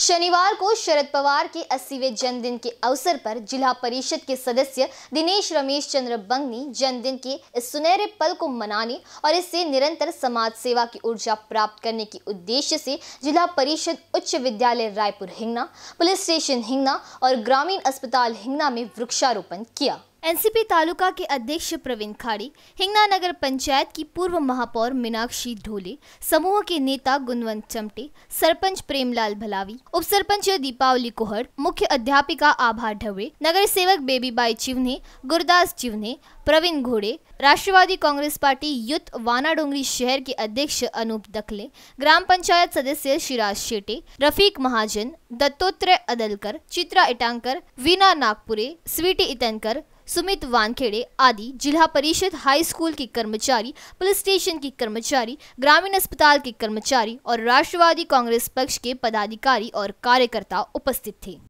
शनिवार को शरद पवार के अस्सीवें जन्मदिन के अवसर पर जिला परिषद के सदस्य दिनेश रमेश चंद्र बंगनी जन्मदिन के इस सुनहरे पल को मनाने और इससे निरंतर समाज सेवा की ऊर्जा प्राप्त करने के उद्देश्य से जिला परिषद उच्च विद्यालय रायपुर हिंगना पुलिस स्टेशन हिंगना और ग्रामीण अस्पताल हिंगना में वृक्षारोपण किया एनसीपी तालुका के अध्यक्ष प्रवीण खाड़ी हिंगना नगर पंचायत की पूर्व महापौर मीनाक्षी ढोले समूह के नेता गुणवंत चमटे सरपंच प्रेमलाल भलावी उप सरपंच दीपावली कोहड़ मुख्य अध्यापिका आभा ढवड़े नगर सेवक बेबीबाई चिवने गुरदास चिवने प्रवीण घोड़े राष्ट्रवादी कांग्रेस पार्टी युद्ध वाना डोंगरी शहर के अध्यक्ष अनूप दखले ग्राम पंचायत सदस्य शिराज शेटे रफीक महाजन दत्तोत्रय अदलकर चित्रा इटांकर वीना नागपुरे स्वीटी इतनकर सुमित वानखेड़े आदि जिला परिषद हाई स्कूल के कर्मचारी पुलिस स्टेशन के कर्मचारी ग्रामीण अस्पताल के कर्मचारी और राष्ट्रवादी कांग्रेस पक्ष के पदाधिकारी और कार्यकर्ता उपस्थित थे